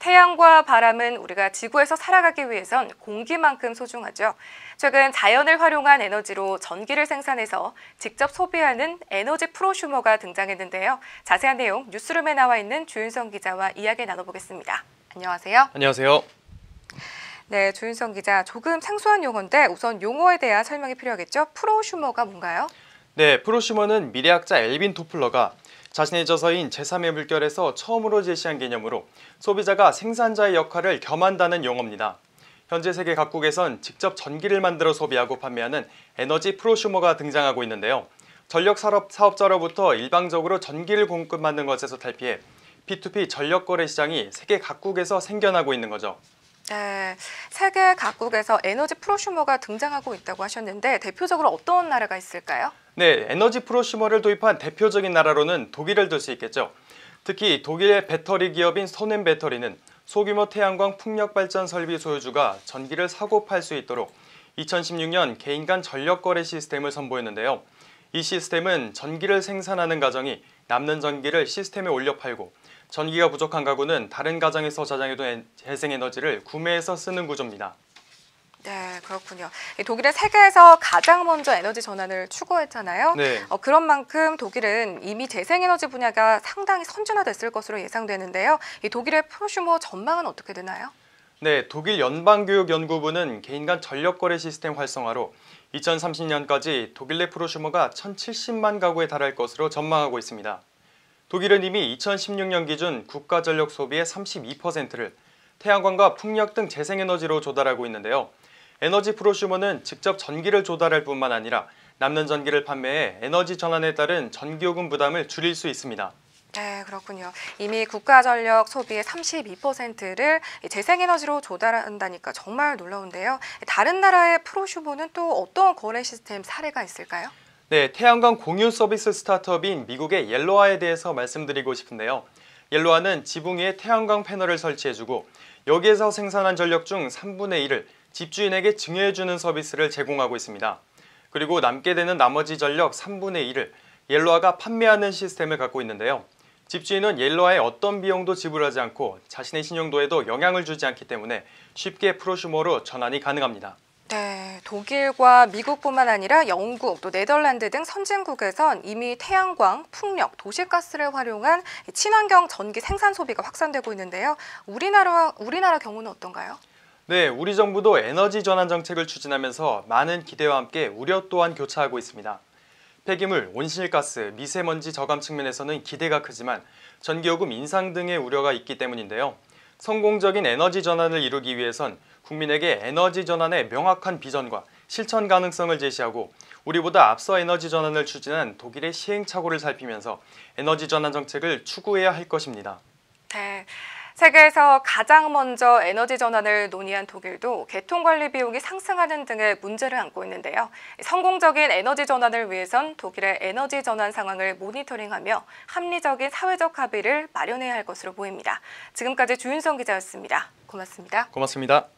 태양과 바람은 우리가 지구에서 살아가기 위해선 공기만큼 소중하죠. 최근 자연을 활용한 에너지로 전기를 생산해서 직접 소비하는 에너지 프로슈머가 등장했는데요. 자세한 내용 뉴스룸에 나와 있는 주윤성 기자와 이야기 나눠보겠습니다. 안녕하세요. 안녕하세요. 네, 조윤성 기자. 조금 생소한 용어인데 우선 용어에 대한 설명이 필요하겠죠? 프로슈머가 뭔가요? 네, 프로슈머는 미래학자 엘빈 토플러가 자신의 저서인 제3의 물결에서 처음으로 제시한 개념으로 소비자가 생산자의 역할을 겸한다는 용어입니다. 현재 세계 각국에선 직접 전기를 만들어 소비하고 판매하는 에너지 프로슈머가 등장하고 있는데요. 전력 산업 사업자로부터 일방적으로 전기를 공급받는 것에서 탈피해 P2P 전력 거래 시장이 세계 각국에서 생겨나고 있는 거죠. 네, 세계 각국에서 에너지 프로슈머가 등장하고 있다고 하셨는데 대표적으로 어떤 나라가 있을까요? 네, 에너지 프로슈머를 도입한 대표적인 나라로는 독일을 들 수 있겠죠. 특히 독일의 배터리 기업인 선엔 배터리는 소규모 태양광 풍력 발전 설비 소유주가 전기를 사고 팔 수 있도록 2016년 개인 간 전력 거래 시스템을 선보였는데요. 이 시스템은 전기를 생산하는 가정이 남는 전기를 시스템에 올려 팔고 전기가 부족한 가구는 다른 가정에서 저장해둔 재생에너지를 구매해서 쓰는 구조입니다. 네, 그렇군요. 독일은 세계에서 가장 먼저 에너지 전환을 추구했잖아요. 네. 어, 그런 만큼 독일은 이미 재생에너지 분야가 상당히 선진화됐을 것으로 예상되는데요. 이 독일의 프로슈머 전망은 어떻게 되나요? 네, 독일 연방교육연구부는 개인간 전력거래 시스템 활성화로 2030년까지 독일 내 프로슈머가 1,070만 가구에 달할 것으로 전망하고 있습니다. 독일은 이미 2016년 기준 국가 전력 소비의 32%를 태양광과 풍력 등 재생에너지로 조달하고 있는데요. 에너지 프로슈머는 직접 전기를 조달할 뿐만 아니라 남는 전기를 판매해 에너지 전환에 따른 전기요금 부담을 줄일 수 있습니다. 네, 그렇군요. 이미 국가전력 소비의 32%를 재생에너지로 조달한다니까 정말 놀라운데요. 다른 나라의 프로슈머는또 어떤 거래 시스템 사례가 있을까요? 네, 태양광 공유 서비스 스타트업인 미국의 옐로아에 대해서 말씀드리고 싶은데요. 옐로아는 지붕 위에 태양광 패널을 설치해주고 여기에서 생산한 전력 중 3분의 1을 집주인에게 증여해주는 서비스를 제공하고 있습니다. 그리고 남게 되는 나머지 전력 3분의 1을 옐로아가 판매하는 시스템을 갖고 있는데요. 집주인은 옐로아의 어떤 비용도 지불하지 않고 자신의 신용도에도 영향을 주지 않기 때문에 쉽게 프로슈머로 전환이 가능합니다. 네, 독일과 미국뿐만 아니라 영국, 또 네덜란드 등 선진국에선 이미 태양광, 풍력, 도시가스를 활용한 친환경 전기 생산 소비가 확산되고 있는데요. 우리나라 우리나라 경우는 어떤가요? 네, 우리 정부도 에너지 전환 정책을 추진하면서 많은 기대와 함께 우려 또한 교차하고 있습니다. 폐기물, 온실가스, 미세먼지 저감 측면에서는 기대가 크지만 전기요금 인상 등의 우려가 있기 때문인데요. 성공적인 에너지 전환을 이루기 위해선 국민에게 에너지 전환의 명확한 비전과 실천 가능성을 제시하고 우리보다 앞서 에너지 전환을 추진한 독일의 시행착오를 살피면서 에너지 전환 정책을 추구해야 할 것입니다. 네. 세계에서 가장 먼저 에너지 전환을 논의한 독일도 개통관리 비용이 상승하는 등의 문제를 안고 있는데요. 성공적인 에너지 전환을 위해선 독일의 에너지 전환 상황을 모니터링하며 합리적인 사회적 합의를 마련해야 할 것으로 보입니다. 지금까지 주윤성 기자였습니다. 고맙습니다. 고맙습니다.